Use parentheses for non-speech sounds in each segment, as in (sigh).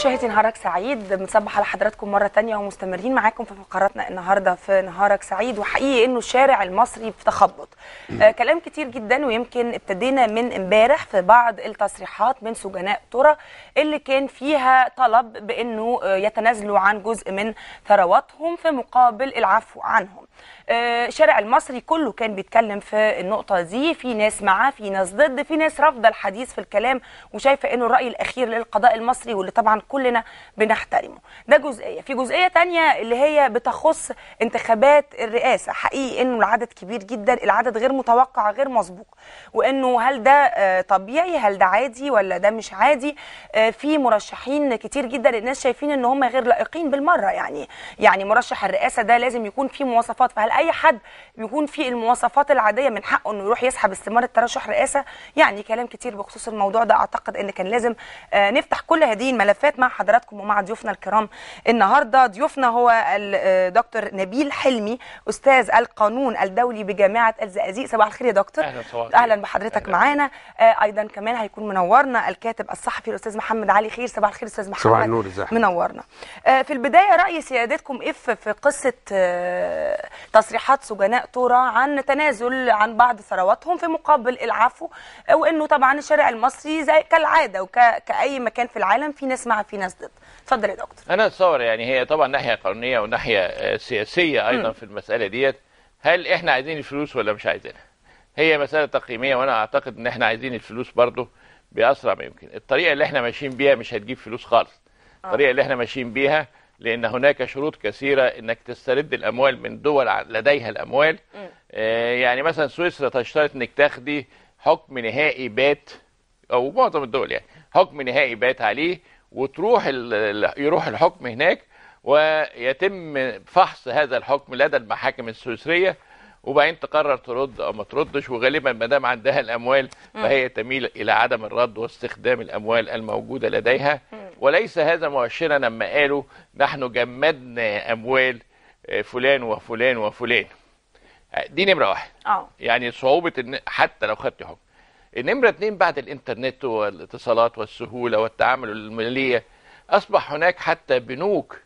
مشاهدي نهارك سعيد بنصبح على حضراتكم مره ثانيه ومستمرين معاكم في فقراتنا النهارده في نهارك سعيد وحقيقي انه الشارع المصري في تخبط آه كلام كتير جدا ويمكن ابتدينا من امبارح في بعض التصريحات من سجناء ترى اللي كان فيها طلب بانه آه، يتنازلوا عن جزء من ثرواتهم في مقابل العفو عنهم آه، شارع المصري كله كان بيتكلم في النقطه دي في ناس معاه في ناس ضد في ناس رافضه الحديث في الكلام وشايفه انه الراي الاخير للقضاء المصري واللي طبعا كلنا بنحترمه ده جزئيه في جزئيه تانية اللي هي بتخص انتخابات الرئاسه حقيقي انه العدد كبير جدا العدد غير متوقع غير مسبوق وانه هل ده آه، طبيعي هل ده عادي ولا ده مش عادي آه، في مرشحين كتير جدا الناس شايفين ان هم غير لائقين بالمره يعني يعني مرشح الرئاسه ده لازم يكون فيه مواصفات فهل اي حد بيكون في المواصفات العاديه من حقه انه يروح يسحب استماره ترشح رئاسه يعني كلام كتير بخصوص الموضوع ده اعتقد ان كان لازم آه، نفتح كل هذه الملفات مع حضراتكم ومع ضيوفنا الكرام النهارده ضيوفنا هو الدكتور آه، نبيل حلمي استاذ القانون الدولي بجامعه الزقازيق صباح الخير يا دكتور اهلا اهلا بحضرتك معانا آه، ايضا كمان هيكون منورنا الكاتب الصحفي الاستاذ محمد علي خير صباح الخير استاذ محمد صباح النور منورنا في البدايه راي سيادتكم اف في قصه تصريح تصريحات سجناء تورا عن تنازل عن بعض ثرواتهم في مقابل العفو وانه طبعا الشارع المصري زي كالعاده وكاي مكان في العالم في ناس مع في ناس ضد اتفضل يا دكتور انا اتصور يعني هي طبعا ناحيه قانونيه وناحيه سياسيه ايضا م. في المساله ديت هل احنا عايزين الفلوس ولا مش عايزينها هي مساله تقييميه وانا اعتقد ان احنا عايزين الفلوس برضه باسرع ما يمكن الطريقه اللي احنا ماشيين بيها مش هتجيب فلوس خالص آه. الطريقه اللي احنا ماشيين بيها لأن هناك شروط كثيرة أنك تسترد الأموال من دول لديها الأموال آه، يعني مثلا سويسرا تشترط أنك تاخدي حكم نهائي بات أو معظم الدول يعني حكم نهائي بات عليه وتروح يروح الحكم هناك ويتم فحص هذا الحكم لدى المحاكم السويسريه وبعدين تقرر ترد او ما تردش وغالبا ما دام عندها الاموال فهي تميل الى عدم الرد واستخدام الاموال الموجوده لديها وليس هذا مؤشرا لما قالوا نحن جمدنا اموال آه، فلان وفلان وفلان آه، دي نمره واحد آه. يعني صعوبه إن حتى لو خدت حكم النمره اتنين بعد الانترنت والاتصالات والسهوله والتعامل الماليه اصبح هناك حتى بنوك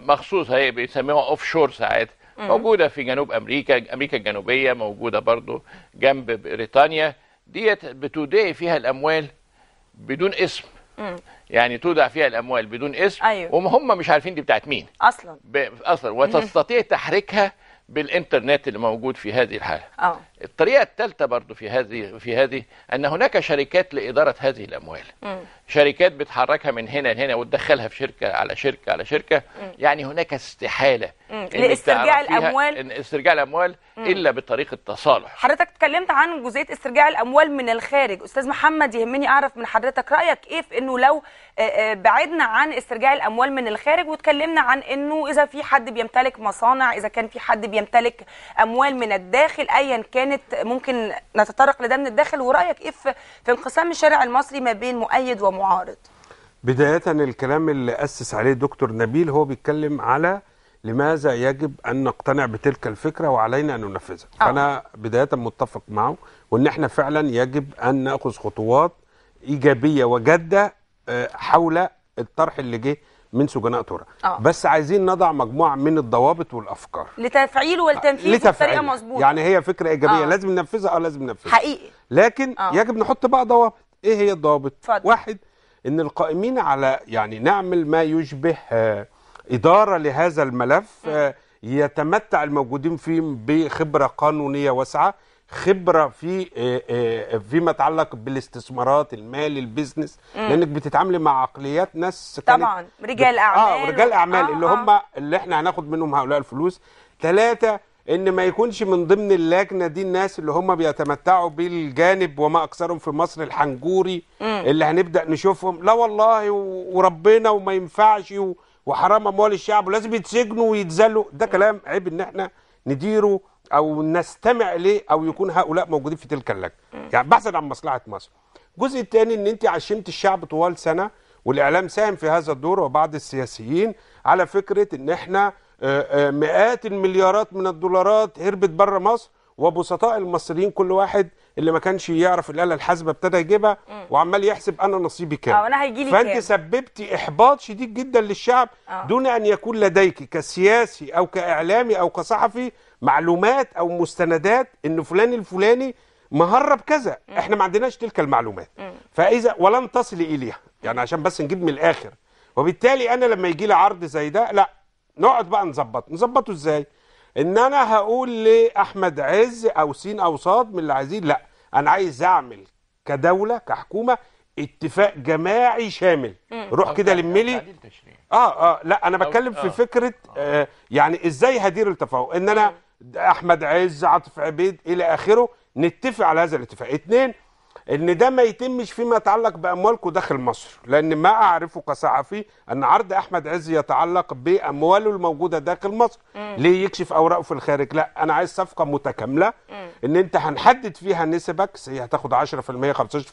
مخصوص هي بيسموها اوف شور ساعات موجوده في جنوب امريكا امريكا الجنوبيه موجوده برضو جنب بريطانيا ديت بتودعي فيها الاموال بدون اسم يعني تودع فيها الاموال بدون اسم أيوه. وهم مش عارفين دي بتاعت مين اصلا اصلا وتستطيع تحريكها بالانترنت اللي موجود في هذه الحاله أوه. الطريقة الثالثة برضو في هذه في هذه أن هناك شركات لإدارة هذه الأموال م. شركات بتحركها من هنا لهنا وتدخلها في شركة على شركة على شركة م. يعني هناك استحالة لاسترجاع الأموال إن استرجاع الأموال م. إلا بطريقة تصالح حضرتك اتكلمت عن جزئية استرجاع الأموال من الخارج أستاذ محمد يهمني أعرف من حضرتك رأيك إيه في إنه لو بعدنا عن استرجاع الأموال من الخارج واتكلمنا عن إنه إذا في حد بيمتلك مصانع إذا كان في حد بيمتلك أموال من الداخل أيا كان كانت ممكن نتطرق لده من الداخل ورايك ايه في انقسام الشارع المصري ما بين مؤيد ومعارض بدايه الكلام اللي اسس عليه دكتور نبيل هو بيتكلم على لماذا يجب ان نقتنع بتلك الفكره وعلينا ان ننفذها أوه. انا بدايه متفق معه وان احنا فعلا يجب ان ناخذ خطوات ايجابيه وجاده آه، حول الطرح اللي جه من سجناء تورا آه. بس عايزين نضع مجموعه من الضوابط والافكار لتفعيله والتنفيذ لتفعيل. بطريقه مظبوطه يعني هي فكره ايجابيه آه. لازم ننفذها اه لازم ننفذها حقيقي لكن آه. يجب نحط بقى ضوابط ايه هي الضوابط فضل. واحد ان القائمين على يعني نعمل ما يشبه آه، اداره لهذا الملف م. آه، يتمتع الموجودين فيه بخبره قانونيه واسعه خبره في آه، آه، آه، فيما يتعلق بالاستثمارات المال البيزنس لانك بتتعاملي مع عقليات ناس طبعا رجال اعمال اه رجال اعمال آه اللي هم اللي احنا هناخد منهم هؤلاء الفلوس ثلاثه ان ما يكونش من ضمن اللجنه دي الناس اللي هم بيتمتعوا بالجانب وما اكثرهم في مصر الحنجوري م. اللي هنبدا نشوفهم لا والله وربنا وما ينفعش وحرام اموال الشعب ولازم يتسجنوا ويتذلوا ده كلام عيب ان احنا نديره او نستمع ليه او يكون هؤلاء موجودين في تلك اللجنه يعني بحثا عن مصلحه مصر الجزء الثاني ان انت عشمت الشعب طوال سنه والاعلام ساهم في هذا الدور وبعض السياسيين على فكره ان احنا آه، آه، مئات المليارات من الدولارات هربت بره مصر وبسطاء المصريين كل واحد اللي ما كانش يعرف الاله الحاسبه ابتدى يجيبها وعمال يحسب انا نصيبي كام أو انا هيجي لي فانت كام. سببتي احباط شديد جدا للشعب أوه. دون ان يكون لديك كسياسي او كاعلامي او كصحفي معلومات او مستندات ان فلان الفلاني مهرب كذا م. احنا ما عندناش تلك المعلومات م. فاذا ولن تصل اليها يعني عشان بس نجيب من الاخر وبالتالي انا لما يجي لي عرض زي ده لا نقعد بقى نظبط نظبطه ازاي ان انا هقول لاحمد عز او سين او صاد من اللي عايزين لا انا عايز اعمل كدوله كحكومه اتفاق جماعي شامل مم. روح كده لملي اه اه لا انا بتكلم في آه. فكره آه. آه يعني ازاي هدير التفاوض ان انا مم. احمد عز عاطف عبيد الى اخره نتفق على هذا الاتفاق اثنين ان ده ما يتمش فيما يتعلق باموالكم داخل مصر لان ما اعرفه كصحفي ان عرض احمد عز يتعلق بامواله الموجوده داخل مصر مم. ليه يكشف اوراقه في الخارج لا انا عايز صفقه متكامله مم. ان انت هنحدد فيها نسبك هي هتاخد 10% 15%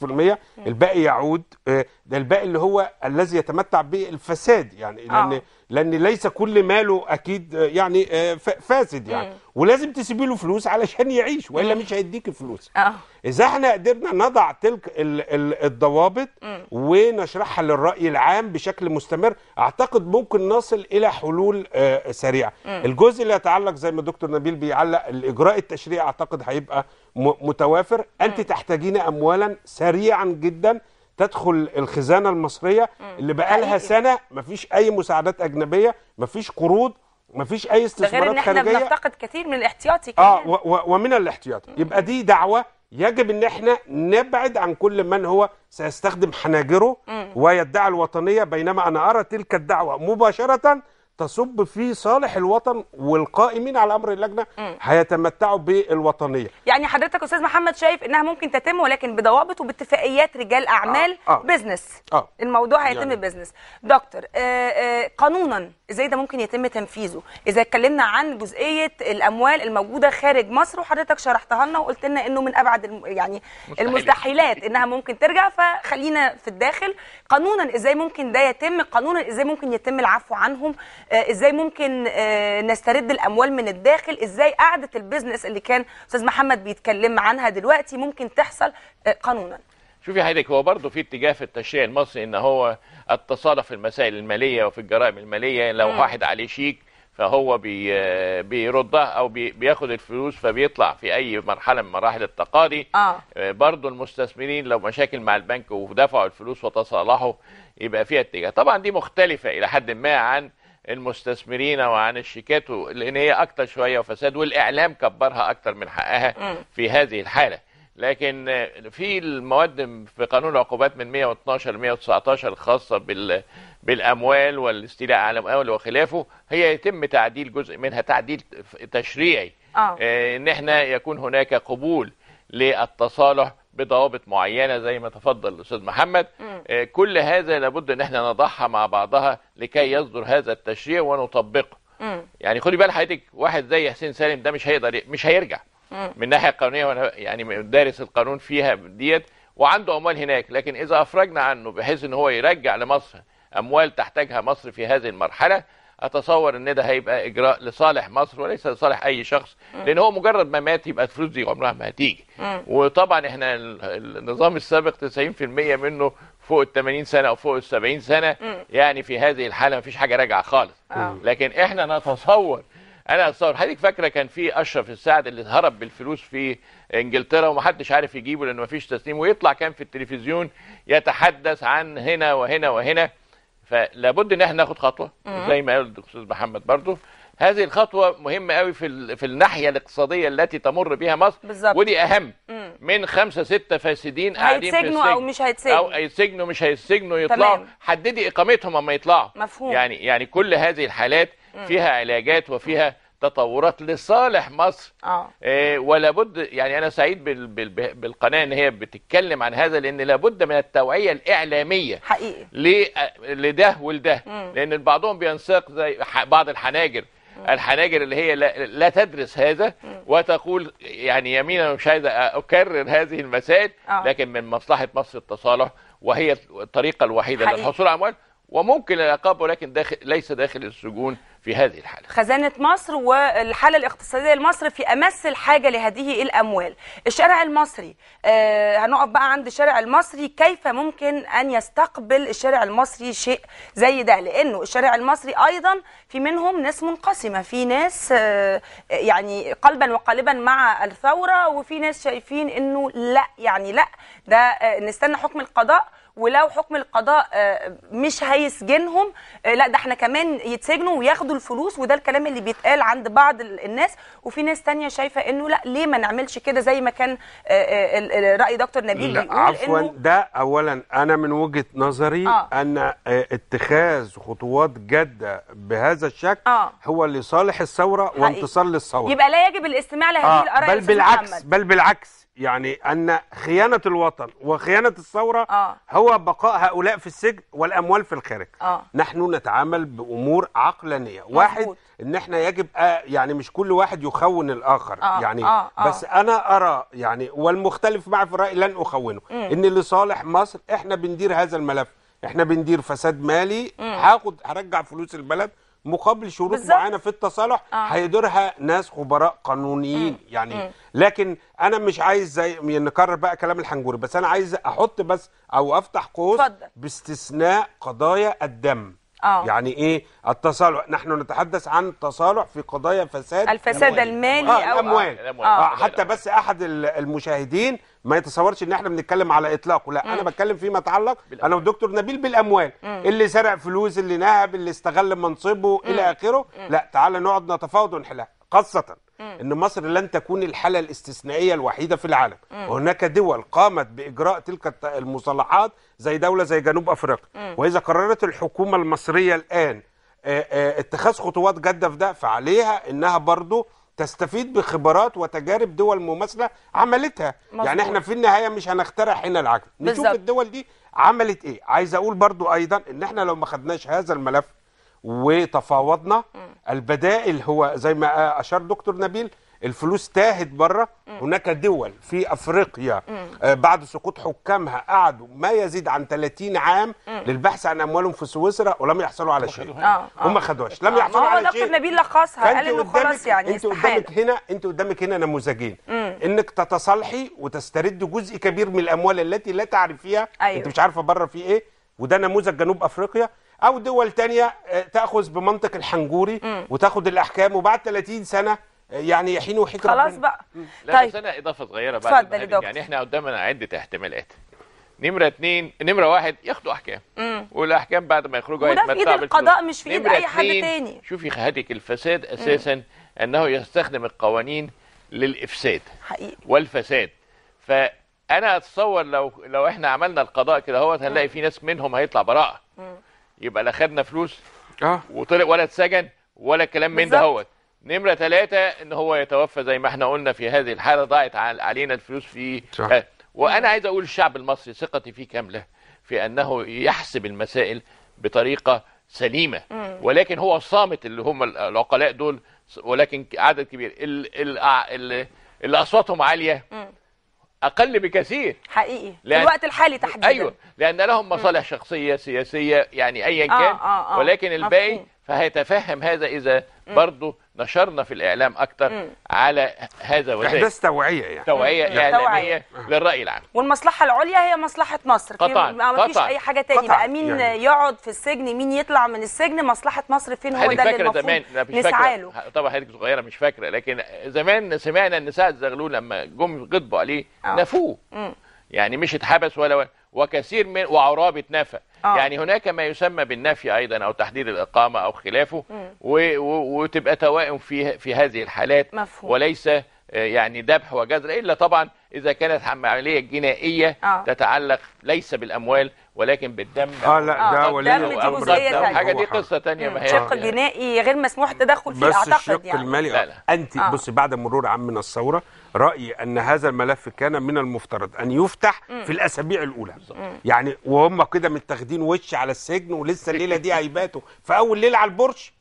مم. الباقي يعود آه، ده الباقي اللي هو الذي يتمتع بالفساد يعني لان آه. لان ليس كل ماله اكيد آه، يعني آه، فاسد يعني مم. ولازم تسيبي له فلوس علشان يعيش والا مش هيديك الفلوس اه اذا احنا قدرنا نضع تلك ال ال الضوابط ونشرحها للراي العام بشكل مستمر اعتقد ممكن نصل الى حلول آه سريعه الجزء اللي يتعلق زي ما دكتور نبيل بيعلق الاجراء التشريعي اعتقد هيبقى متوافر انت تحتاجين اموالا سريعا جدا تدخل الخزانه المصريه اللي بقى لها سنه مفيش اي مساعدات اجنبيه مفيش قروض مفيش اي استثمارات غير ان احنا بنفتقد كثير من الاحتياطي آه، كمان اه و و ومن الاحتياطي يبقى دي دعوه يجب ان احنا نبعد عن كل من هو سيستخدم حناجره ويدعي الوطنيه بينما انا ارى تلك الدعوه مباشره تصب في صالح الوطن والقائمين على امر اللجنه هيتمتعوا بالوطنيه. يعني حضرتك استاذ محمد شايف انها ممكن تتم ولكن بضوابط وباتفاقيات رجال اعمال آه. آه. بزنس. آه. الموضوع يعني. هيتم يعني. بزنس. دكتور آه آه قانونا ازاي ده ممكن يتم تنفيذه؟ اذا اتكلمنا عن جزئيه الاموال الموجوده خارج مصر وحضرتك شرحتها لنا وقلت لنا انه من ابعد الم... يعني مستحيل. المستحيلات انها ممكن ترجع فخلينا في الداخل، قانونا ازاي ممكن ده يتم؟ قانونا ازاي ممكن يتم العفو عنهم؟ آه، ازاي ممكن آه، نسترد الاموال من الداخل ازاي قاعده البيزنس اللي كان استاذ محمد بيتكلم عنها دلوقتي ممكن تحصل آه، قانونا شوفي حضرتك هو برضه في اتجاه في التشريع المصري ان هو التصالح في المسائل الماليه وفي الجرائم الماليه لو م. واحد عليه شيك فهو بي بيردها او بي بياخد الفلوس فبيطلع في اي مرحله من مراحل التقاضي آه. برضه المستثمرين لو مشاكل مع البنك ودفعوا الفلوس وتصالحوا يبقى فيها اتجاه طبعا دي مختلفه الى حد ما عن المستثمرين وعن الشيكات لان هي اكتر شويه وفساد والاعلام كبرها اكتر من حقها في هذه الحاله لكن في المواد في قانون العقوبات من 112 ل 119 الخاصه بال بالاموال والاستيلاء على الاموال وخلافه هي يتم تعديل جزء منها تعديل تشريعي آه. آه. ان احنا يكون هناك قبول للتصالح بضوابط معينه زي ما تفضل الاستاذ محمد آه كل هذا لابد ان احنا نضعها مع بعضها لكي يصدر هذا التشريع ونطبقه مم. يعني خدي بال حضرتك واحد زي حسين سالم ده مش هيقدر مش هيرجع مم. من الناحيه القانونيه وانا يعني دارس القانون فيها ديت وعنده اموال هناك لكن اذا افرجنا عنه بحيث ان هو يرجع لمصر اموال تحتاجها مصر في هذه المرحله اتصور ان ده هيبقى اجراء لصالح مصر وليس لصالح اي شخص لان هو مجرد ما مات يبقى الفلوس دي عمرها ما هتيجي وطبعا احنا النظام السابق 90% منه فوق ال 80 سنه او فوق ال 70 سنه يعني في هذه الحاله ما فيش حاجه راجعه خالص آه. لكن احنا نتصور انا اتصور حضرتك فاكره كان في اشرف السعد اللي هرب بالفلوس في انجلترا ومحدش عارف يجيبه لانه ما فيش تسليم ويطلع كان في التلفزيون يتحدث عن هنا وهنا وهنا فلابد ان احنا ناخد خطوه زي ما قال الاستاذ محمد برضو هذه الخطوه مهمه قوي في في الناحيه الاقتصاديه التي تمر بها مصر بالزبط. ودي اهم مم. من خمسه سته فاسدين قاعدين في السجن او مش هيتسجنوا او هيتسجنوا مش هيتسجنوا يطلعوا تمام. حددي اقامتهم اما يطلعوا مفهوم. يعني يعني كل هذه الحالات فيها علاجات وفيها تطورات لصالح مصر آه. آه ولا بد يعني انا سعيد بال بال بالقناه ان هي بتتكلم عن هذا لان لابد من التوعيه الاعلاميه حقيقي لده ولده مم. لان بعضهم بينساق زي بعض الحناجر الحناجر اللي هي لا, تدرس هذا وتقول يعني يمينا مش عايز اكرر هذه المسائل آه. لكن من مصلحه مصر التصالح وهي الطريقه الوحيده للحصول على اموال وممكن العقاب ولكن داخل ليس داخل السجون في هذه الحالة خزانة مصر والحالة الاقتصادية لمصر في أمس الحاجة لهذه الأموال الشارع المصري آه هنقف بقى عند الشارع المصري كيف ممكن أن يستقبل الشارع المصري شيء زي ده لأنه الشارع المصري أيضا في منهم ناس منقسمة في ناس آه يعني قلبا وقالبا مع الثورة وفي ناس شايفين أنه لا يعني لا ده آه نستنى حكم القضاء ولو حكم القضاء آه، مش هيسجنهم آه، لا ده احنا كمان يتسجنوا وياخدوا الفلوس وده الكلام اللي بيتقال عند بعض الناس وفي ناس تانية شايفه انه لا ليه ما نعملش كده زي ما كان آه، راي دكتور نبيل لا بيقول عفوا إنه ده اولا انا من وجهه نظري آه. ان اتخاذ خطوات جاده بهذا الشكل آه. هو لصالح الثوره وانتصار للثوره يبقى لا يجب الاستماع لهذه آه. الاراء بل بالعكس بل بالعكس يعني ان خيانه الوطن وخيانه الثوره آه. هو بقاء هؤلاء في السجن والاموال في الخارج آه. نحن نتعامل بامور عقلانيه مزبوط. واحد ان احنا يجب آه يعني مش كل واحد يخون الاخر آه. يعني آه. آه. بس انا ارى يعني والمختلف معي في الراي لن اخونه مم. ان لصالح مصر احنا بندير هذا الملف احنا بندير فساد مالي هاخد هرجع فلوس البلد مقابل شروط معينه في التصالح آه. هيدورها ناس خبراء قانونيين مم. يعني مم. لكن انا مش عايز زي يعني نكرر بقى كلام الحنجوري بس انا عايز احط بس او افتح قوس باستثناء قضايا الدم أوه. يعني ايه التصالح نحن نتحدث عن تصالح في قضايا فساد الفساد المالي آه او الاموال آه. آه،, آه. حتى بس احد المشاهدين ما يتصورش ان احنا بنتكلم على اطلاقه لا م. انا بتكلم فيما يتعلق انا والدكتور نبيل بالاموال م. اللي سرق فلوس اللي نهب اللي استغل منصبه م. الى اخره لا تعال نقعد نتفاوض ونحلها خاصه ان مصر لن تكون الحاله الاستثنائيه الوحيده في العالم وهناك دول قامت باجراء تلك المصالحات زي دوله زي جنوب افريقيا واذا قررت الحكومه المصريه الان اتخاذ خطوات جاده في ده فعليها انها برضه تستفيد بخبرات وتجارب دول مماثله عملتها مزبوط. يعني احنا في النهايه مش هنخترع هنا العجل نشوف الدول دي عملت ايه عايز اقول برضو ايضا ان احنا لو ما خدناش هذا الملف وتفاوضنا البدائل هو زي ما اشار دكتور نبيل الفلوس تاهت بره هناك دول في افريقيا آه، بعد سقوط حكامها قعدوا ما يزيد عن 30 عام للبحث عن اموالهم في سويسرا ولم يحصلوا على شيء آه، آه. هم خدوهاش لم يحصلوا على شيء دكتور نبيل لخصها قال انه خلاص يعني انت قدامك هنا انت قدامك هنا نموذجين انك تتصالحي وتسترد جزء كبير من الاموال التي لا تعرفيها أيوه. انت مش عارفه بره في ايه وده نموذج جنوب افريقيا او دول تانية آه، تاخذ بمنطق الحنجوري وتاخذ الاحكام وبعد 30 سنه آه، يعني يحين وحيك خلاص ربنا. بقى لا طيب. بس انا اضافه صغيره بعد يعني احنا قدامنا عده احتمالات نمرة اتنين نمرة واحد ياخدوا أحكام مم. والأحكام بعد ما يخرجوا وده في إيد القضاء مش في إيد أي حد تاني شوفي خهاتك الفساد أساسا مم. أنه يستخدم القوانين للإفساد حقيقي. والفساد فأنا أتصور لو لو إحنا عملنا القضاء كده هو هنلاقي في ناس منهم هيطلع براءة مم. يبقى لا خدنا فلوس اه وطلع ولا اتسجن ولا الكلام من ده هوت نمره ثلاثة ان هو يتوفى زي ما احنا قلنا في هذه الحاله ضاعت علينا الفلوس في صح. آه. وانا عايز اقول الشعب المصري ثقتي فيه كامله في انه يحسب المسائل بطريقه سليمه مم. ولكن هو الصامت اللي هم العقلاء دول ولكن عدد كبير اللي اصواتهم عاليه مم. اقل بكثير حقيقي لأن... في الوقت الحالي تحديدا ايوه لان لهم مصالح م. شخصيه سياسيه يعني ايا آه، كان آه آه آه. ولكن الباقي فهيتفهم هذا اذا برضه نشرنا في الاعلام اكتر على هذا وذاك احداث توعيه يعني توعيه اعلاميه توعية. للراي العام والمصلحه العليا هي مصلحه مصر قطعا ما فيش اي حاجه تاني بقى مين يعني. يقعد في السجن مين يطلع من السجن مصلحه مصر فين هو ده اللي المفروض زمان له طبعا حضرتك صغيره مش فاكره لكن زمان سمعنا ان سعد زغلول لما جم غضبوا عليه آه. نفوه يعني مش اتحبس ولا وكثير من وعرابة نفى آه. يعني هناك ما يسمى بالنفي أيضا أو تحديد الإقامة أو خلافه و... و... وتبقى توائم في في هذه الحالات مفهوم. وليس آه، يعني ذبح وجزر إلا طبعا إذا كانت عملية جنائية آه. تتعلق ليس بالأموال ولكن بالدم اه لا ده آه ولي الامر يعني. حاجه دي قصه ثانيه ما هي شق آه. جنائي غير مسموح التدخل فيه اعتقد يعني بس الشق المالي لا لا. انت آه. بصي بعد مرور عام من الثوره رايي ان هذا الملف كان من المفترض ان يفتح في الاسابيع الاولى يعني وهم كده متاخدين وش على السجن ولسه (laughs) الليله دي هيباتوا في اول ليله على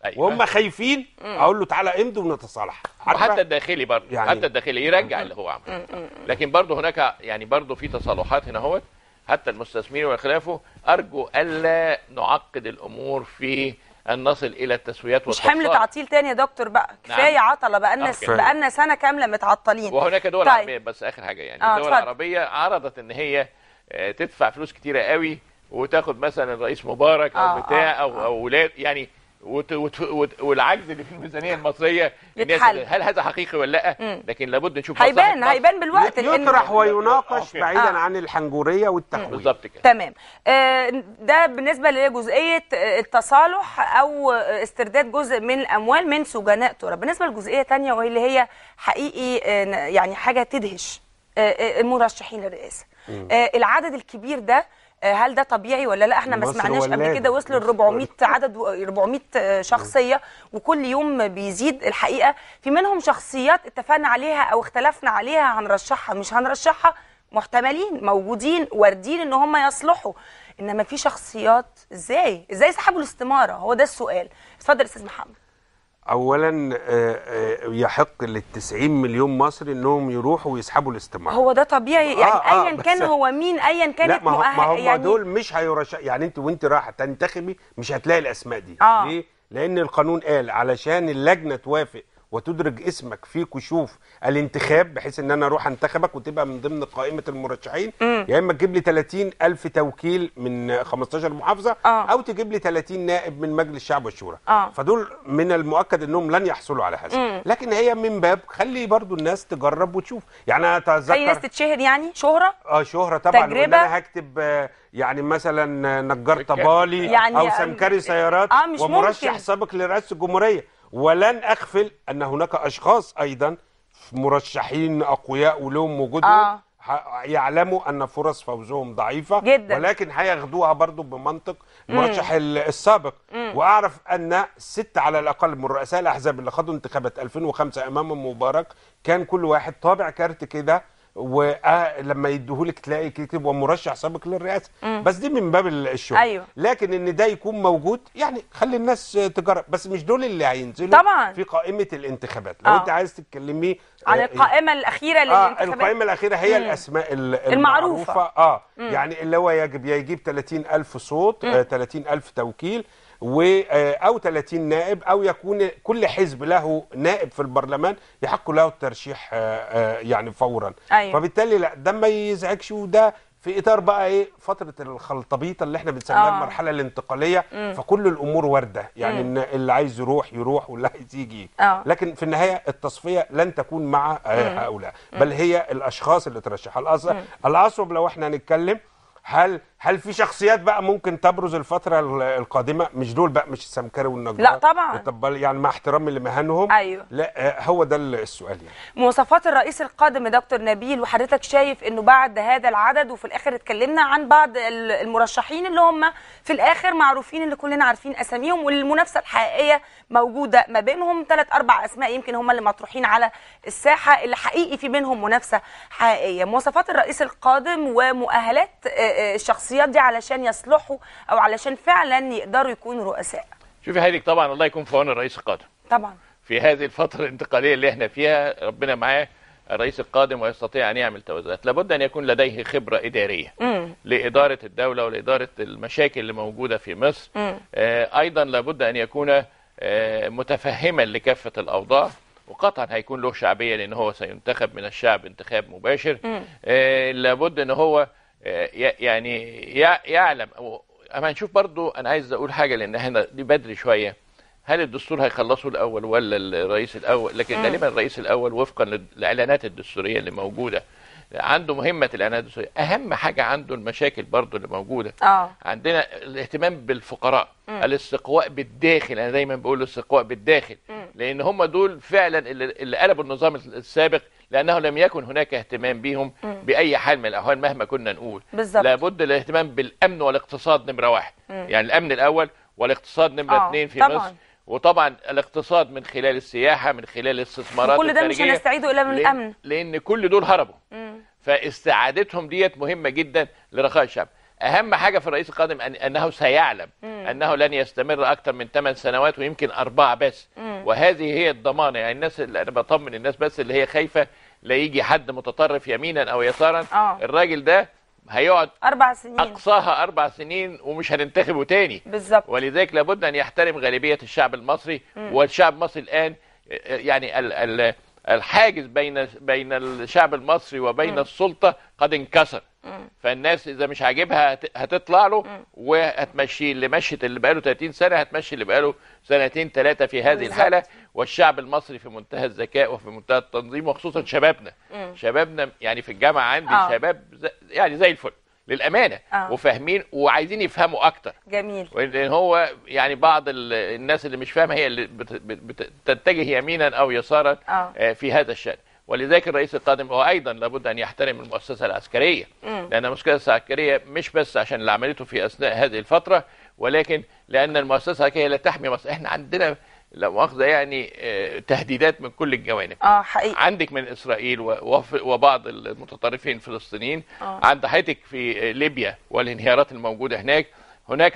أيوة. وهم خايفين اقول له تعالى امضي ونتصالح وحتى الداخلي برضه يعني حتى الداخلي يرجع اللي هو عمله آه. لكن برضه هناك يعني برضه في تصالحات هنا هوت حتى المستثمرين وخلافه ارجو الا نعقد الامور في ان نصل الى التسويات والتصفيق. مش حمل تعطيل تاني يا دكتور بقى نعم. كفايه نعم. عطله بقى لنا بقى لنا سنه كامله متعطلين وهناك دول طيب. عربيه بس اخر حاجه يعني آه الدول العربيه عرضت ان هي آه، تدفع فلوس كتيره قوي وتاخد مثلا الرئيس مبارك او آه بتاع آه او آه. او يعني وت... وت... وت... والعجز اللي في الميزانيه المصريه الناس هل هذا حقيقي ولا لا لكن لابد نشوف هيبان هيبان بالوقت يطرح ويناقش آه، بعيدا آه. عن الحنجوريه والتحويل بالظبط كده تمام آه ده بالنسبه لجزئيه آه، التصالح او آه، استرداد جزء من الاموال من سجناء ترى بالنسبه لجزئيه ثانيه وهي اللي هي حقيقي يعني حاجه تدهش المرشحين للرئاسه العدد الكبير ده آه، هل ده طبيعي ولا لا احنا ما سمعناش قبل كده وصل ل 400 عدد 400 شخصيه وكل يوم بيزيد الحقيقه في منهم شخصيات اتفقنا عليها او اختلفنا عليها هنرشحها مش هنرشحها محتملين موجودين واردين ان هم يصلحوا انما في شخصيات ازاي ازاي سحبوا الاستماره هو ده السؤال اتفضل استاذ محمد اولا آه، آه، يحق لل90 مليون مصري انهم يروحوا ويسحبوا الاستماره هو ده طبيعي يعني آه, آه، ايا كان هو مين ايا كانت لا ما هو, ما هو يعني دول مش هيرشح يعني انت وانت رايحه تنتخبي مش هتلاقي الاسماء دي آه. ليه لان القانون قال علشان اللجنه توافق وتدرج اسمك في كشوف الانتخاب بحيث ان انا اروح انتخبك وتبقى من ضمن قائمه المرشحين يا اما تجيب لي 30 الف توكيل من 15 محافظه آه. او تجيب لي 30 نائب من مجلس الشعب والشورى آه. فدول من المؤكد انهم لن يحصلوا على هذا لكن هي من باب خلي برضو الناس تجرب وتشوف يعني اتذكر اي ناس تتشهر يعني شهره اه شهره طبعا تجربه انا هكتب آه، يعني مثلا نجار طبالي يعني او سمكري سيارات آه مش ومرشح ممكن. سابق لرئاسه الجمهوريه ولن اغفل ان هناك اشخاص ايضا مرشحين اقوياء ولهم وجودهم آه. يعلموا ان فرص فوزهم ضعيفه جدا. ولكن هياخدوها برضو بمنطق المرشح السابق مم. واعرف ان ست على الاقل من رؤساء الاحزاب اللي خدوا انتخابات 2005 امام مبارك كان كل واحد طابع كارت كده ولما يديهولك تلاقي كتب ومرشح سابق للرئاسه بس دي من باب الشغل أيوة. لكن ان ده يكون موجود يعني خلي الناس تجرب بس مش دول اللي هينزلوا طبعا في قائمه الانتخابات لو أوه. انت عايز تتكلمي عن آه، القائمه الاخيره آه، للانتخابات آه القائمه الاخيره هي مم. الاسماء المعروفه, المعروفة اه مم. يعني اللي هو يجب يجيب 30000 صوت آه 30000 توكيل و آه، او 30 نائب او يكون كل حزب له نائب في البرلمان يحق له الترشيح يعني فورا أيوة. فبالتالي لا ده ما يزعجش وده في اطار بقى ايه فتره الخلطبيطه اللي احنا بنسميها آه. المرحله الانتقاليه مم. فكل الامور وارده يعني مم. اللي عايز يروح يروح واللي عايز يجي آه. لكن في النهايه التصفيه لن تكون مع آه، هؤلاء بل هي الاشخاص اللي ترشحها الاصعب لو احنا هنتكلم هل هل في شخصيات بقى ممكن تبرز الفتره القادمه مش دول بقى مش السمكري والنجار لا طبعا والطبال يعني مع احترامي لمهنهم ايوه لا آه، هو ده السؤال يعني مواصفات الرئيس القادم يا دكتور نبيل وحضرتك شايف انه بعد هذا العدد وفي الاخر اتكلمنا عن بعض المرشحين اللي هم في الاخر معروفين اللي كلنا عارفين اساميهم والمنافسه الحقيقيه موجوده ما بينهم ثلاث اربع اسماء يمكن هم اللي مطروحين على الساحه اللي حقيقي في بينهم منافسه حقيقيه مواصفات الرئيس القادم ومؤهلات آه، آه، الشخصيه الشخصيات دي علشان يصلحوا او علشان فعلا يقدروا يكونوا رؤساء شوفي حضرتك طبعا الله يكون في عون الرئيس القادم طبعا في هذه الفتره الانتقاليه اللي احنا فيها ربنا معاه الرئيس القادم ويستطيع ان يعمل توازنات لابد ان يكون لديه خبره اداريه م. لاداره الدوله ولاداره المشاكل اللي موجوده في مصر آه ايضا لابد ان يكون آه متفهما لكافه الاوضاع وقطعا هيكون له شعبيه لان هو سينتخب من الشعب انتخاب مباشر آه لابد ان هو آه، يعني يعلم اما نشوف برضو انا عايز اقول حاجه لان احنا دي بدري شويه هل الدستور هيخلصه الاول ولا الرئيس الاول لكن غالبا الرئيس الاول وفقا للاعلانات الدستوريه اللي موجوده عنده مهمه الانانيه اهم حاجه عنده المشاكل برضه اللي موجوده أوه. عندنا الاهتمام بالفقراء مم. الاستقواء بالداخل انا دايما بقول الاستقواء بالداخل مم. لان هم دول فعلا اللي قلبوا النظام السابق لانه لم يكن هناك اهتمام بهم باي حال من الاحوال مهما كنا نقول بالزبط. لابد الاهتمام بالامن والاقتصاد نمره واحد مم. يعني الامن الاول والاقتصاد نمره اثنين آه، في طبعًا. مصر وطبعا الاقتصاد من خلال السياحه من خلال الاستثمارات كل ده مش هنستعيده الا من الامن لان, كل دول هربوا فاستعادتهم ديت مهمه جدا لرخاء الشعب اهم حاجه في الرئيس القادم أن انه سيعلم مم. انه لن يستمر اكثر من 8 سنوات ويمكن اربعه بس مم. وهذه هي الضمانه يعني الناس اللي انا بطمن الناس بس اللي هي خايفه لا يجي حد متطرف يمينا او يسارا آه. الراجل ده هيقعد اربع سنين اقصاها اربع سنين ومش هننتخبه تاني بالظبط ولذلك لابد ان يحترم غالبيه الشعب المصري م. والشعب المصري الان يعني ال ال الحاجز بين بين الشعب المصري وبين م. السلطه قد انكسر فالناس اذا مش عاجبها هتطلع له وهتمشي اللي مشت اللي بقاله 30 سنه هتمشي اللي بقاله سنتين ثلاثه في هذه الحاله والشعب المصري في منتهى الذكاء وفي منتهى التنظيم وخصوصا شبابنا شبابنا يعني في الجامعه عندي آه. شباب يعني زي الفل للامانه آه. وفاهمين وعايزين يفهموا اكتر جميل وان هو يعني بعض الناس اللي مش فاهمه هي اللي بتتجه يمينا او يسارا آه. آه، في هذا الشان ولذلك الرئيس القادم هو ايضا لابد ان يحترم المؤسسه العسكريه م. لان المؤسسه العسكريه مش بس عشان اللي عملته في اثناء هذه الفتره ولكن لان المؤسسه العسكريه لا تحمي مصر احنا عندنا لا مؤاخذه يعني آه، تهديدات من كل الجوانب اه حقيقي عندك من اسرائيل وبعض المتطرفين الفلسطينيين آه. عند حياتك في ليبيا والانهيارات الموجوده هناك هناك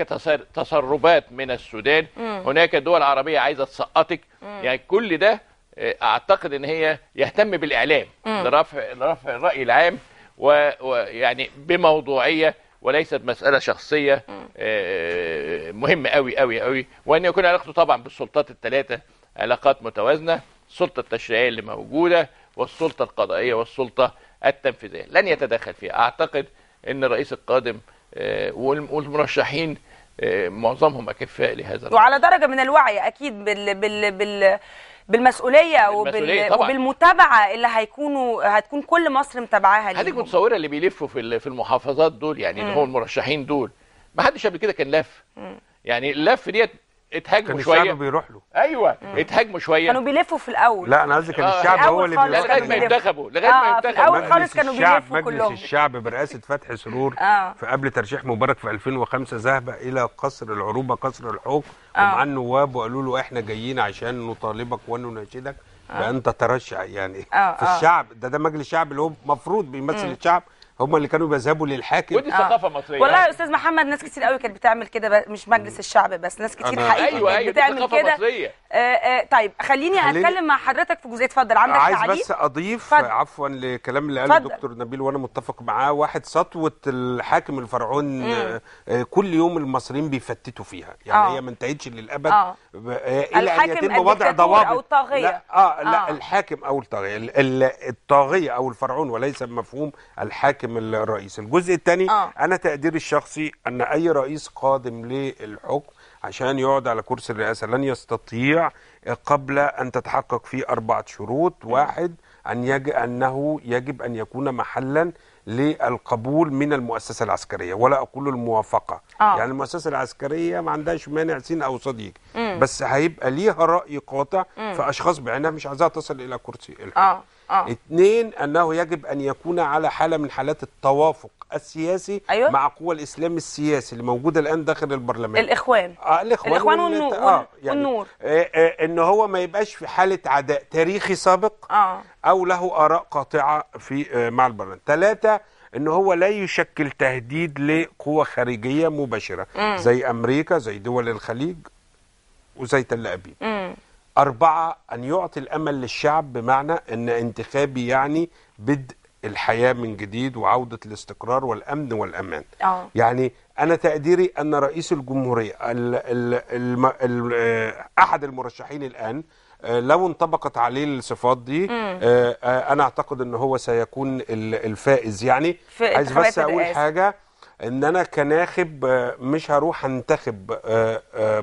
تسربات من السودان م. هناك دول عربيه عايزه تسقطك يعني كل ده اعتقد ان هي يهتم بالاعلام لرفع لرفع الراي العام ويعني بموضوعيه وليست مساله شخصيه آه، مهمه قوي قوي قوي وان يكون علاقته طبعا بالسلطات الثلاثه علاقات متوازنه السلطه التشريعيه اللي موجوده والسلطه القضائيه والسلطه التنفيذيه لن يتدخل فيها اعتقد ان الرئيس القادم آه، والمرشحين آه، معظمهم اكفاء لهذا وعلى درجه من الوعي اكيد بال بال بال بالمسؤوليه وبال... طبعًا. وبالمتابعه اللي هيكونوا هتكون كل مصر متابعاها ليهم هذيك متصوره اللي بيلفوا في في المحافظات دول يعني اللي هم المرشحين دول ما حدش قبل كده كان لف يعني اللف ديت اتهاجموا شويه الشعب بيروح له ايوه اتهاجموا شويه كانوا بيلفوا في الاول لا انا قصدي كان آه، الشعب هو اللي بيلف لغايه ما ينتخبوا لغايه ما آه، ينتخبوا الاول خالص كانوا بيلفوا كلهم مجلس الشعب برئاسه فتحي سرور (laughs) آه. قبل ترشيح مبارك في 2005 ذهب الى قصر العروبه قصر الحوق ومعاه النواب وقالوا له احنا جايين عشان نطالبك ونناشدك بان آه. تترشح يعني آه. (laughs) في الشعب ده ده مجلس الشعب اللي هو المفروض بيمثل الشعب هم اللي كانوا بيذهبوا للحاكم ودي آه. ثقافه آه. مصريه والله يا استاذ محمد ناس كتير قوي كانت بتعمل كده مش مجلس الشعب بس ناس كتير أنا. حقيقي أيوة أيوة بتعمل كده آه آه طيب خليني, خليني اتكلم مع حضرتك في جزئيه اتفضل عندك عايز تعليق بس اضيف فضل. عفوا لكلام اللي قاله الدكتور نبيل وانا متفق معاه واحد سطوه الحاكم الفرعون آه،, آه كل يوم المصريين بيفتتوا فيها يعني آه. هي ما انتهتش للابد آه. آه، ان يتم وضع ضوابط او الطاغيه لا آه, اه لا الحاكم او الطاغيه الطاغيه او الفرعون وليس مفهوم الحاكم يحتم الرئيس الجزء الثاني آه. انا تقديري الشخصي ان اي رئيس قادم للحكم عشان يقعد على كرسي الرئاسه لن يستطيع قبل ان تتحقق فيه اربعه شروط واحد ان يج... انه يجب ان يكون محلا للقبول من المؤسسه العسكريه ولا اقول الموافقه آه. يعني المؤسسه العسكريه ما عندهاش مانع سين او صديق م. بس هيبقى ليها راي قاطع في فاشخاص بعينها مش عايزاها تصل الى كرسي الحكم آه. آه. اثنين انه يجب ان يكون على حاله من حالات التوافق السياسي أيوة؟ مع قوى الاسلام السياسي اللي موجوده الان داخل البرلمان الاخوان اه الاخوان, الإخوان والنور آه يعني والنور آه آه ان هو ما يبقاش في حاله عداء تاريخي سابق آه. او له اراء قاطعه في آه مع البرلمان ثلاثه ان هو لا يشكل تهديد لقوى خارجيه مباشره مم. زي امريكا زي دول الخليج وزي تل ابيب مم. أربعة أن يعطي الأمل للشعب بمعنى أن انتخابي يعني بدء الحياة من جديد وعودة الاستقرار والأمن والأمان أوه. يعني أنا تقديري أن رئيس الجمهورية ال ال ال الـ آه، أحد المرشحين الآن آه، لو انطبقت عليه الصفات دي آه، انا اعتقد ان هو سيكون الفائز يعني عايز بس اقول حاجه ان انا كناخب مش هروح انتخب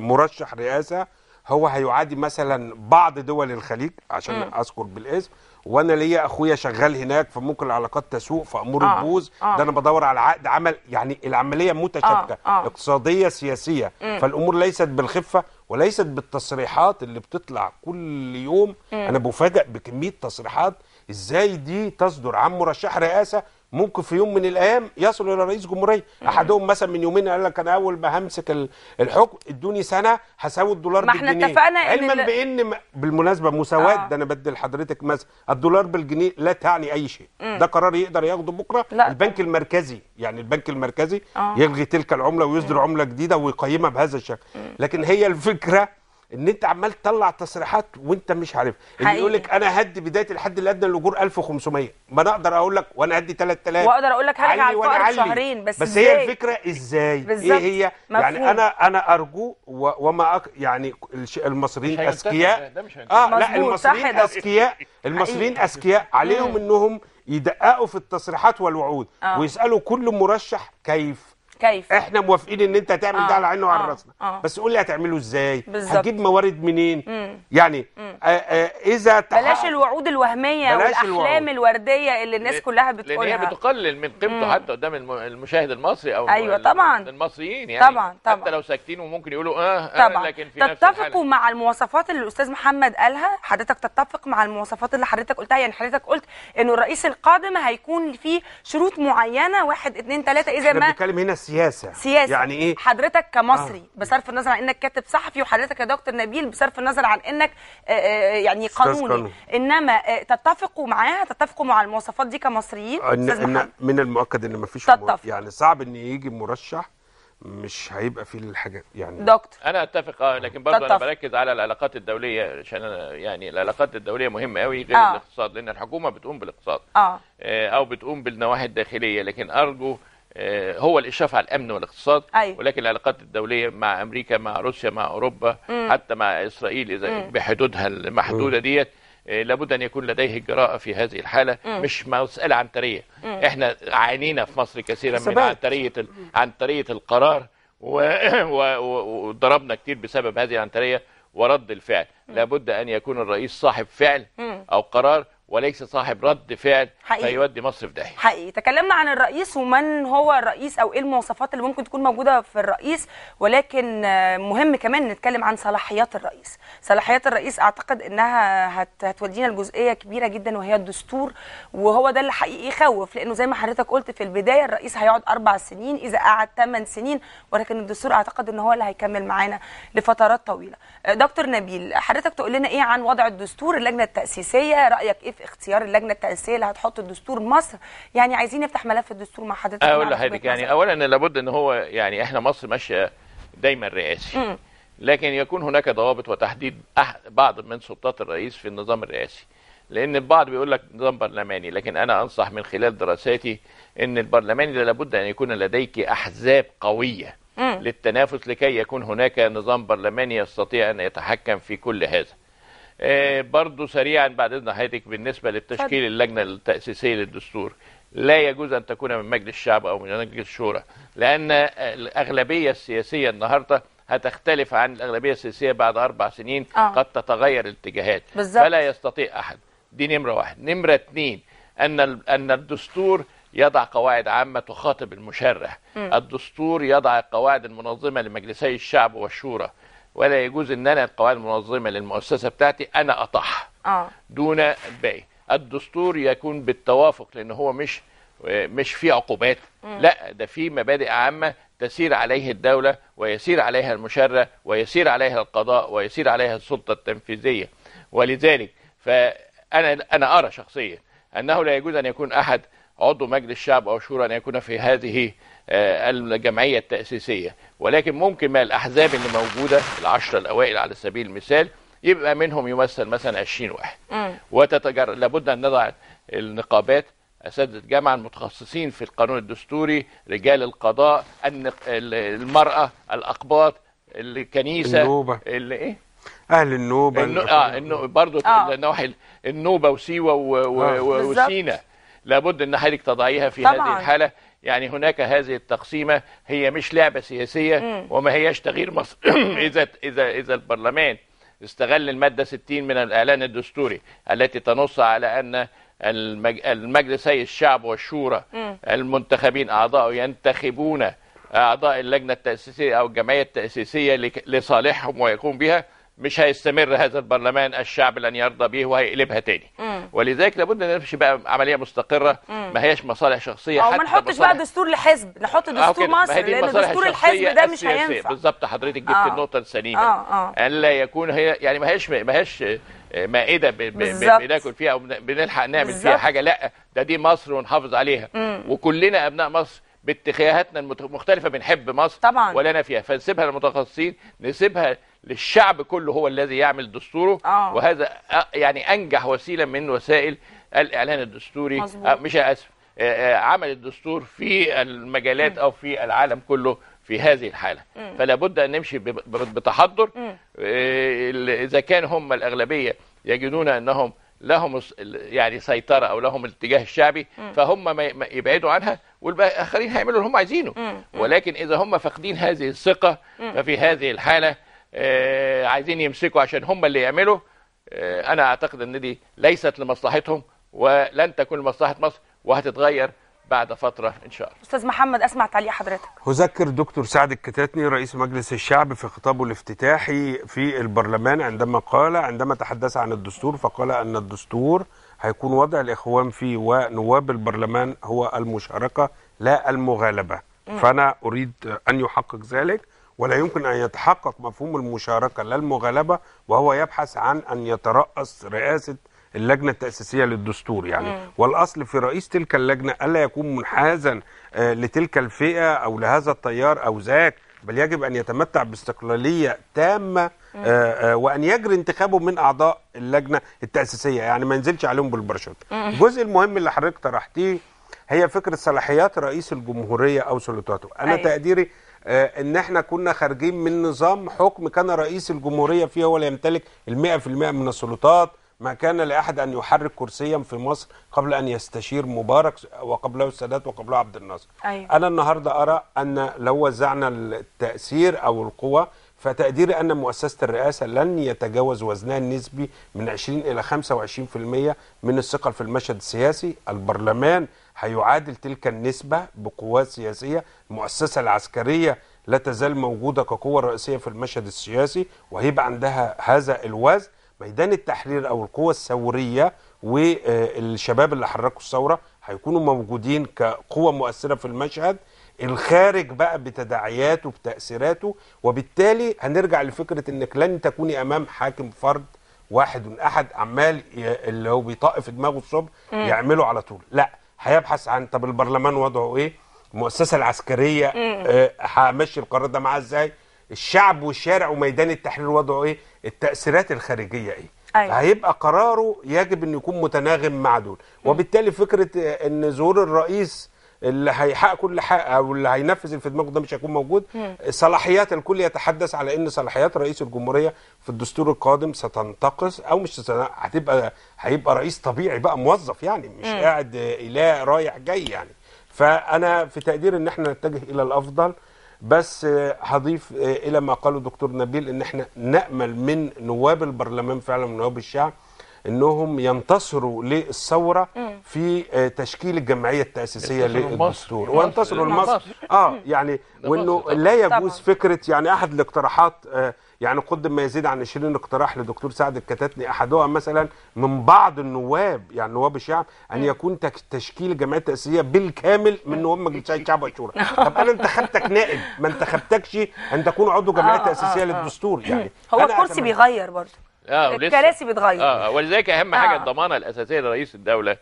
مرشح رئاسه هو هيعادي مثلا بعض دول الخليج عشان م. اذكر بالاسم وانا ليا اخويا شغال هناك فممكن العلاقات تسوء فامور آه. تبوظ آه. ده انا بدور على عقد عمل يعني العمليه متشابكه آه. آه. اقتصاديه سياسيه م. فالامور ليست بالخفه وليست بالتصريحات اللي بتطلع كل يوم م. انا بفاجئ بكميه تصريحات ازاي دي تصدر عن مرشح رئاسه ممكن في يوم من الايام يصلوا الى رئيس جمهوريه احدهم مثلا من يومين قال لك انا اول ما همسك الحكم ادوني سنه هساوي الدولار بالجنيه ما احنا اتفقنا ان علما بان بالمناسبه مساواه آه. ده انا بدي حضرتك مثلا الدولار بالجنيه لا تعني اي شيء ده قرار يقدر ياخده بكره لا. البنك المركزي يعني البنك المركزي آه. يلغي تلك العمله ويصدر عمله جديده ويقيمها بهذا الشكل لكن هي الفكره ان انت عمال تطلع تصريحات وانت مش عارف اللي يقول لك انا هدي بدايه الحد الادنى للاجور 1500 ما انا اقدر اقول لك وانا هدي 3000 واقدر اقول لك هرجع على شهرين بس بس هي الفكره ازاي بالزبط. ايه هي يعني مفهوم. يعني انا انا ارجو وما أك يعني المصريين اذكياء اه لا المصريين اذكياء المصريين اذكياء عليهم انهم يدققوا في التصريحات والوعود آه. ويسالوا كل مرشح كيف كيف احنا موافقين ان انت هتعمل آه. ده على عينه وعلى آه، راسنا آه. بس قول لي هتعمله ازاي بالزبط. هتجيب موارد منين مم. يعني مم. آه، آه، اذا بلاش الوعود الوهميه بلاش والاحلام الوعود. الورديه اللي الناس كلها بتقولها لان هي بتقلل من قيمته حتى قدام المشاهد المصري او ايوه طبعا المصريين يعني طبعا طبعا حتى لو ساكتين وممكن يقولوا اه, آه طبعا. لكن في تتفقوا مع المواصفات اللي الاستاذ محمد قالها حضرتك تتفق مع المواصفات اللي حضرتك قلتها يعني حضرتك قلت انه الرئيس القادم هيكون فيه شروط معينه واحد اثنين ثلاثه اذا ما هنا سياسه سياسه يعني ايه حضرتك كمصري آه. بصرف النظر عن انك كاتب صحفي وحضرتك يا دكتور نبيل بصرف النظر عن انك آه، آه، آه، يعني قانوني قانون. انما تتفقوا معاها تتفقوا مع المواصفات دي كمصريين إن إن من المؤكد ان مفيش يعني صعب ان يجي مرشح مش هيبقى فيه الحاجات يعني دكتور انا اتفق اه لكن برضه انا بركز على العلاقات الدوليه عشان انا يعني العلاقات الدوليه مهمه قوي غير آه. الاقتصاد لان الحكومه بتقوم بالاقتصاد آه. او بتقوم بالنواحي الداخليه لكن ارجو آه، هو الاشراف على الامن والاقتصاد أيوة. ولكن العلاقات الدوليه مع امريكا مع روسيا مع اوروبا م. حتى مع اسرائيل اذا م. بحدودها المحدوده ديت آه، لابد ان يكون لديه الجراءه في هذه الحاله م. مش مساله عنتريه احنا عانينا في مصر كثيرا من عنتريه عنتريه القرار (coughs) وضربنا كثير كتير بسبب هذه العنتريه ورد الفعل م. لابد ان يكون الرئيس صاحب فعل م. او قرار وليس صاحب رد فعل حقيقي. فيودي مصر في داهيه حقيقي تكلمنا عن الرئيس ومن هو الرئيس او ايه المواصفات اللي ممكن تكون موجوده في الرئيس ولكن مهم كمان نتكلم عن صلاحيات الرئيس صلاحيات الرئيس اعتقد انها هت... هتودينا لجزئيه كبيره جدا وهي الدستور وهو ده اللي حقيقي يخوف لانه زي ما حضرتك قلت في البدايه الرئيس هيقعد اربع سنين اذا قعد ثمان سنين ولكن الدستور اعتقد ان هو اللي هيكمل معانا لفترات طويله أه، دكتور نبيل حضرتك تقول لنا ايه عن وضع الدستور اللجنه التاسيسيه رايك ايه في اختيار اللجنه التاسيسيه اللي هتحط الدستور مصر يعني عايزين نفتح ملف الدستور مع حضرتك اقول لحضرتك يعني اولا لابد ان هو يعني احنا مصر ماشيه دايما رئاسي م. لكن يكون هناك ضوابط وتحديد بعض من سلطات الرئيس في النظام الرئاسي لان البعض بيقول لك نظام برلماني لكن انا انصح من خلال دراساتي ان البرلماني لابد ان يكون لديك احزاب قويه للتنافس لكي يكون هناك نظام برلماني يستطيع ان يتحكم في كل هذا آه، برضو سريعا بعد إذن حضرتك بالنسبة لتشكيل اللجنة التأسيسية للدستور لا يجوز أن تكون من مجلس الشعب أو من مجلس الشورى لأن الأغلبية السياسية النهاردة هتختلف عن الأغلبية السياسية بعد أربع سنين آه. قد تتغير الاتجاهات بالزبط. فلا يستطيع أحد دي نمرة واحد نمرة اثنين أن, أن الدستور يضع قواعد عامة تخاطب المشرع الدستور يضع القواعد المنظمة لمجلسي الشعب والشورى ولا يجوز ان انا القواعد المنظمه للمؤسسه بتاعتي انا اطح آه. دون الباقي الدستور يكون بالتوافق لان هو مش مش في عقوبات مم. لا ده في مبادئ عامه تسير عليه الدوله ويسير عليها المشرع ويسير عليها القضاء ويسير عليها السلطه التنفيذيه ولذلك فانا انا ارى شخصيا انه لا يجوز ان يكون احد عضو مجلس الشعب او شورى ان يكون في هذه آه، الجمعيه التاسيسيه ولكن ممكن ما الاحزاب اللي موجوده العشره الاوائل على سبيل المثال يبقى منهم يمثل مثلا 20 واحد وتتجر لابد ان نضع النقابات اساتذه جامعه المتخصصين في القانون الدستوري رجال القضاء النق... المراه الاقباط الكنيسه النوبه اللي ايه اهل النوبه النو... اه النو... برضه آه. النواحي النوبه وسيوه و... و... آه. وسينا لابد ان حضرتك تضعيها في طبعاً. هذه الحاله يعني هناك هذه التقسيمة هي مش لعبة سياسية م. وما هيش تغيير مصر (clears throat) إذا إذا إذا البرلمان استغل المادة 60 من الإعلان الدستوري التي تنص على أن المجلس المجلسي الشعب والشورى م. المنتخبين أعضاء ينتخبون أعضاء اللجنة التأسيسية أو الجمعية التأسيسية لصالحهم ويقوم بها مش هيستمر هذا البرلمان الشعب لن يرضى به وهيقلبها تاني مم. ولذلك لابد ان نمشي بقى عمليه مستقره مم. ما هياش مصالح شخصيه حتى ما نحطش بقى دستور لحزب نحط آه، دستور مصر لان دستور الحزب ده مش هينفع بالظبط حضرتك جبت آه. النقطه السليمه آه آه. الا يكون هي يعني ما هياش ما هياش آه، مائده بناكل فيها او بنلحق نعمل بالزبط. فيها حاجه لا ده دي مصر ونحافظ عليها مم. وكلنا ابناء مصر باتجاهاتنا المختلفه بنحب مصر طبعا ولنا فيها فنسيبها للمتخصصين نسيبها للشعب كله هو الذي يعمل دستوره آه. وهذا يعني انجح وسيله من وسائل الاعلان الدستوري مزبوط. آه، مش اسف آه، آه، عمل الدستور في المجالات م. او في العالم كله في هذه الحاله م. فلا بد ان نمشي بتحضر اذا كان هم الاغلبيه يجدون انهم لهم يعني سيطره او لهم الاتجاه الشعبي م. فهم ما يبعدوا عنها والاخرين هيعملوا اللي هم عايزينه ولكن اذا هم فاقدين هذه الثقه ففي هذه الحاله آه عايزين يمسكوا عشان هم اللي يعملوا آه انا اعتقد ان دي ليست لمصلحتهم ولن تكون لمصلحه مصر وهتتغير بعد فتره ان شاء الله. استاذ محمد اسمع تعليق حضرتك. اذكر دكتور سعد الكتاتني رئيس مجلس الشعب في خطابه الافتتاحي في البرلمان عندما قال عندما تحدث عن الدستور فقال ان الدستور هيكون وضع الاخوان فيه ونواب البرلمان هو المشاركه لا المغالبه فانا اريد ان يحقق ذلك ولا يمكن ان يتحقق مفهوم المشاركه لا المغالبه وهو يبحث عن ان يترأس رئاسه اللجنه التاسيسيه للدستور يعني مم. والاصل في رئيس تلك اللجنه الا يكون منحازا آه، لتلك الفئه او لهذا التيار او ذاك بل يجب ان يتمتع باستقلاليه تامه آه، آه، وان يجري انتخابه من اعضاء اللجنه التاسيسيه يعني ما ينزلش عليهم بالبرشوت الجزء المهم اللي حضرتك طرحتيه هي فكره صلاحيات رئيس الجمهوريه او سلطاته انا أي. أيوة. تقديري آه، ان احنا كنا خارجين من نظام حكم كان رئيس الجمهوريه فيه هو اللي يمتلك ال100% المئة من السلطات ما كان لأحد أن يحرك كرسيا في مصر قبل أن يستشير مبارك وقبله السادات وقبله عبد الناصر أيوة. أنا النهاردة أرى أن لو وزعنا التأثير أو القوة فتقديري أن مؤسسة الرئاسة لن يتجاوز وزنها النسبي من 20 إلى 25% من الثقل في المشهد السياسي البرلمان هيعادل تلك النسبة بقوات سياسية المؤسسة العسكرية لا تزال موجودة كقوة رئيسية في المشهد السياسي وهيبقى عندها هذا الوزن ميدان التحرير أو القوى الثورية والشباب اللي حركوا الثورة هيكونوا موجودين كقوة مؤثرة في المشهد الخارج بقى بتداعياته بتأثيراته وبالتالي هنرجع لفكرة انك لن تكوني امام حاكم فرد واحد احد عمال اللي هو بيطق في دماغه الصبح يعمله على طول لا هيبحث عن طب البرلمان وضعه ايه المؤسسة العسكرية همشي أه القرار ده معاه ازاي الشعب والشارع وميدان التحرير وضعه ايه التأثيرات الخارجية ايه أيوة. هيبقى قراره يجب ان يكون متناغم مع دول وبالتالي فكره آه، ان ظهور الرئيس اللي هيحقق كل حق او اللي هينفذ اللي في دماغه ده مش هيكون موجود صلاحيات الكل يتحدث على ان صلاحيات رئيس الجمهوريه في الدستور القادم ستنتقص او مش هتبقى هيبقى رئيس طبيعي بقى موظف يعني مش م. قاعد اله رايح جاي يعني فانا في تقدير ان احنا نتجه الى الافضل بس هضيف الى ما قاله دكتور نبيل ان احنا نامل من نواب البرلمان فعلا من نواب الشعب انهم ينتصروا للثوره في آه، تشكيل الجمعيه التاسيسيه للدستور وينتصروا لمصر اه يعني وانه لا يجوز فكره يعني احد الاقتراحات آه، يعني قدم ما يزيد عن 20 اقتراح لدكتور سعد الكتاتني احدها مثلا من بعض النواب يعني نواب الشعب ان يكون تشكيل الجمعيه التاسيسيه بالكامل من نواب مجلس الشعب والشورى (laughs) طب انا انتخبتك نائب ما انتخبتكش ان تكون عضو جمعيه آه، تاسيسيه للدستور يعني هو الكرسي بيغير برضه آه الكراسي بتغير اه, آه، ولذلك اهم آه. حاجه الضمانه الاساسيه لرئيس الدوله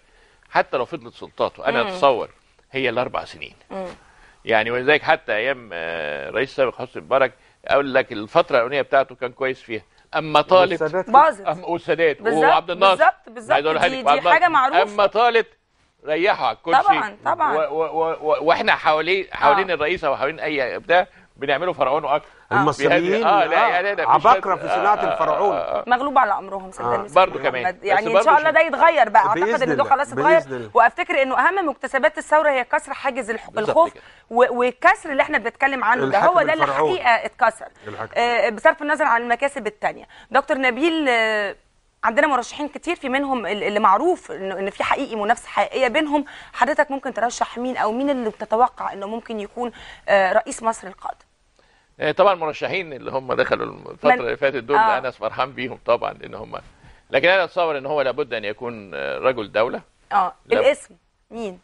حتى لو فضلت سلطاته انا مم. اتصور هي الاربع سنين مم. يعني ولذلك حتى ايام الرئيس آه، السابق حسني مبارك اقول لك الفتره الاولانيه بتاعته كان كويس فيها اما طالت باظت والسادات وعبد الناصر بالظبط بالظبط دي, دي حاجه معروفه اما طالت ريحوا على الكرسي طبعا طبعا واحنا آه. حوالين حوالين آه. او حوالين اي بتاع بنعمله فرعون اكتر آه. المصريين اه لا يعني آه عباقره في صناعه آه, آه، الفرعون آه،, آه مغلوب على امرهم صدقني آه برضه كمان يعني ان شاء الله ده يتغير بقى اعتقد ان ده خلاص اتغير وافتكر انه اهم مكتسبات الثوره هي كسر حاجز الخوف والكسر اللي احنا بنتكلم عنه ده هو ده اللي الحقيقه اتكسر آه بصرف النظر عن المكاسب الثانيه دكتور نبيل آه عندنا مرشحين كتير في منهم اللي معروف ان في حقيقي منافسه حقيقيه بينهم حضرتك ممكن ترشح مين او مين اللي بتتوقع انه ممكن يكون آه، رئيس مصر القادم آه، طبعا المرشحين اللي هم دخلوا الفتره اللي فاتت دول آه. انا فرحان بيهم طبعا ان هم لكن انا اتصور ان هو لابد ان يكون آه، رجل دوله اه الاسم مين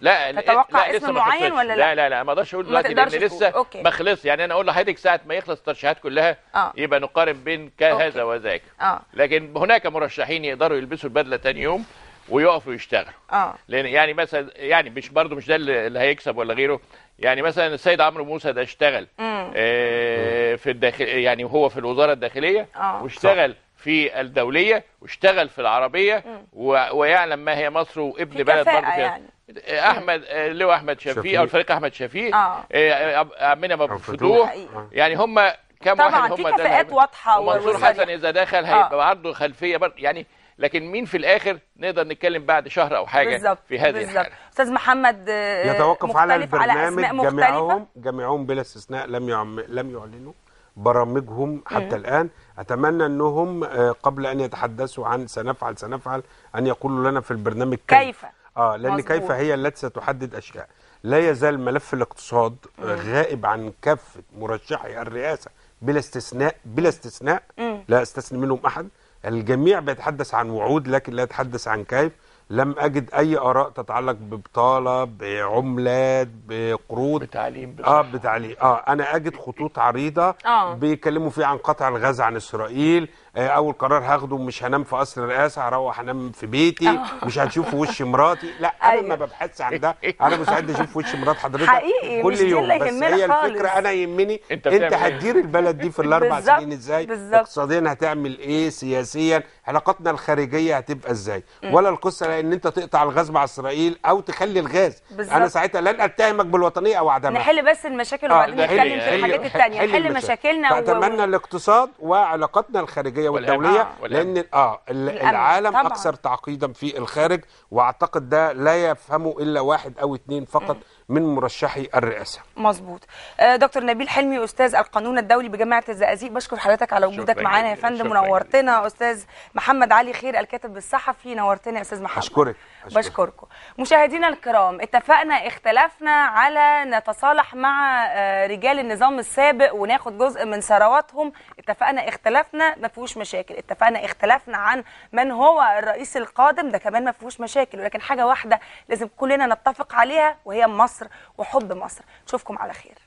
لا تتوقع لا اسم معين ولا لا؟ لا لا لا ما اقدرش اقول دلوقتي لان لسه أوكي. ما خلص يعني انا اقول لحضرتك ساعه ما يخلص الترشيحات كلها آه. يبقى نقارن بين هذا وذاك آه. لكن هناك مرشحين يقدروا يلبسوا البدله ثاني يوم ويقفوا يشتغلوا اه لان يعني مثلا يعني مش برضه مش ده اللي هيكسب ولا غيره يعني مثلا السيد عمرو موسى ده اشتغل آه في الداخل يعني وهو في الوزاره الداخليه آه. واشتغل صح. في الدوليه واشتغل في العربيه و... ويعلم ما هي مصر وابن بلد برضه يعني. آه، احمد آه، لو احمد شفيق او الفريق احمد شفيق آه. عمنا آه، ابو يعني هم كم واحد هم طبعا في كفاءات واضحه ومنصور حسن اذا دخل هيبقى عنده خلفيه برضه يعني لكن مين في الاخر نقدر نتكلم بعد شهر او حاجه بالزبط. في هذه بالزبط. الحاله استاذ محمد يتوقف على البرنامج على جميعهم جميعهم بلا استثناء لم يعم... لم يعلنوا برامجهم حتى مم. الان اتمنى انهم قبل ان يتحدثوا عن سنفعل سنفعل ان يقولوا لنا في البرنامج كيف, كيف. اه لان مزبوط. كيف هي التي ستحدد اشياء لا يزال ملف الاقتصاد آه، مم. غائب عن كافه مرشحي الرئاسه بلا استثناء بلا استثناء مم. لا استثني منهم احد الجميع بيتحدث عن وعود لكن لا يتحدث عن كيف لم اجد اي اراء تتعلق ببطاله بعملات بقروض بتعليم بصحة. اه بتعليم اه انا اجد خطوط عريضه آه. بيتكلموا فيها عن قطع الغاز عن اسرائيل آه، اول قرار هاخده مش هنام في قصر الرئاسه هروح انام في بيتي أوه. مش هتشوف وش مراتي لا انا أيوه. ما ببحثش عن ده انا مستعد اشوف وش مرات حضرتك حقيقي كل مش يوم بس هي الفكره انا يهمني انت, انت إيه؟ هتدير البلد دي في الاربع سنين ازاي اقتصاديا هتعمل ايه سياسيا علاقاتنا الخارجيه هتبقى ازاي م. ولا القصه لان انت تقطع الغاز مع اسرائيل او تخلي الغاز بالزبط. انا ساعتها لن اتهمك بالوطنيه او عدمها نحل بس المشاكل آه، وبعدين نتكلم في الحاجات الثانيه نحل مشاكلنا فاتمنى الاقتصاد وعلاقاتنا الخارجيه الدوليه والدوليه لان اه العالم طبعا. اكثر تعقيدا في الخارج واعتقد ده لا يفهمه الا واحد او اثنين فقط م. من مرشحي الرئاسه مظبوط آه، دكتور نبيل حلمي استاذ القانون الدولي بجامعه الزقازيق بشكر حضرتك على وجودك معانا يا فندم ونورتنا استاذ محمد علي خير الكاتب الصحفي نورتنا يا استاذ محمد اشكرك بشكركم مشاهدينا الكرام اتفقنا اختلفنا على نتصالح مع آه، رجال النظام السابق وناخد جزء من ثرواتهم اتفقنا اختلفنا ما فيهوش مشاكل اتفقنا اختلفنا عن من هو الرئيس القادم ده كمان ما فيهوش مشاكل ولكن حاجه واحده لازم كلنا نتفق عليها وهي مصر مصر وحب مصر نشوفكم على خير